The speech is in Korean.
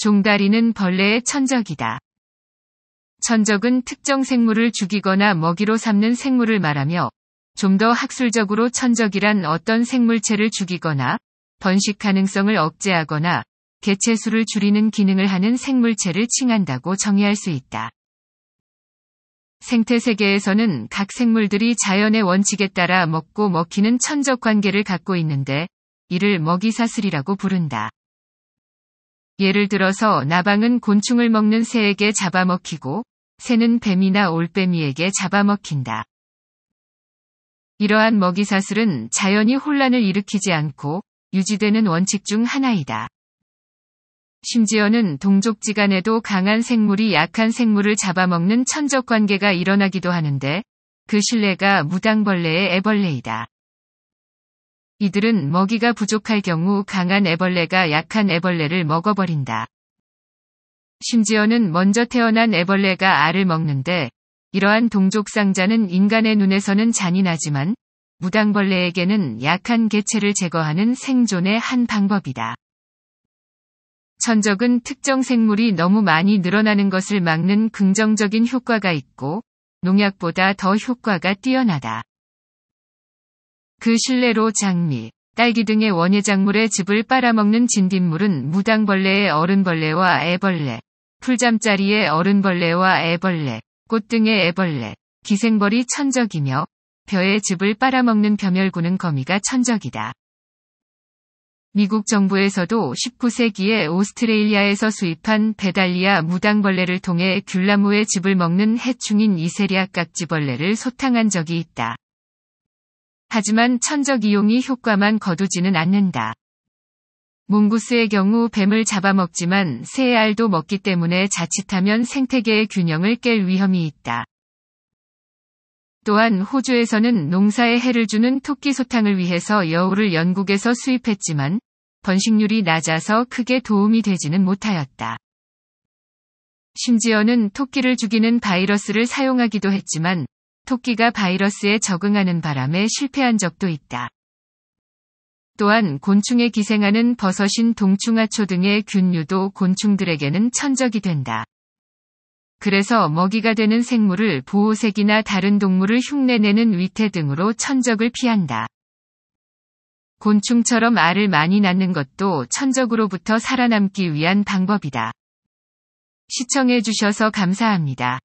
종다리는 벌레의 천적이다. 천적은 특정 생물을 죽이거나 먹이로 삼는 생물을 말하며 좀 더 학술적으로 천적이란 어떤 생물체를 죽이거나 번식 가능성을 억제하거나 개체수를 줄이는 기능을 하는 생물체를 칭한다고 정의할 수 있다. 생태 세계에서는 각 생물들이 자연의 원칙에 따라 먹고 먹히는 천적 관계를 갖고 있는데 이를 먹이사슬이라고 부른다. 예를 들어서 나방은 곤충을 먹는 새에게 잡아먹히고 새는 뱀이나 올빼미에게 잡아먹힌다. 이러한 먹이사슬은 자연히 혼란을 일으키지 않고 유지되는 원칙 중 하나이다. 심지어는 동족지 간에도 강한 생물이 약한 생물을 잡아먹는 천적 관계가 일어나기도 하는데 그 신뢰가 무당벌레의 애벌레이다. 이들은 먹이가 부족할 경우 강한 애벌레가 약한 애벌레를 먹어버린다. 심지어는 먼저 태어난 애벌레가 알을 먹는데 이러한 동족상자는 인간의 눈에서는 잔인하지만 무당벌레에게는 약한 개체를 제거하는 생존의 한 방법이다. 천적은 특정 생물이 너무 많이 늘어나는 것을 막는 긍정적인 효과가 있고 농약보다 더 효과가 뛰어나다. 그실내로 장미, 딸기 등의 원예작물의 즙을 빨아먹는 진딧물은 무당벌레의 어른벌레와 애벌레, 풀잠자리의 어른벌레와 애벌레, 꽃 등의 애벌레, 기생벌이 천적이며 벼의 즙을 빨아먹는 벼멸구는 거미가 천적이다. 미국 정부에서도 19세기에 오스트레일리아에서 수입한 베달리아 무당벌레를 통해 귤나무의 즙을 먹는 해충인 이세리아 깍지벌레를 소탕한 적이 있다. 하지만 천적 이용이 효과만 거두지는 않는다. 몽구스의 경우 뱀을 잡아먹지만 새의 알도 먹기 때문에 자칫하면 생태계의 균형을 깰 위험이 있다. 또한 호주에서는 농사에 해를 주는 토끼 소탕을 위해서 여우를 영국에서 수입했지만 번식률이 낮아서 크게 도움이 되지는 못하였다. 심지어는 토끼를 죽이는 바이러스를 사용하기도 했지만 토끼가 바이러스에 적응하는 바람에 실패한 적도 있다. 또한 곤충에 기생하는 버섯인 동충하초 등의 균류도 곤충들에게는 천적이 된다. 그래서 먹이가 되는 생물을 보호색이나 다른 동물을 흉내내는 위태 등으로 천적을 피한다. 곤충처럼 알을 많이 낳는 것도 천적으로부터 살아남기 위한 방법이다. 시청해주셔서 감사합니다.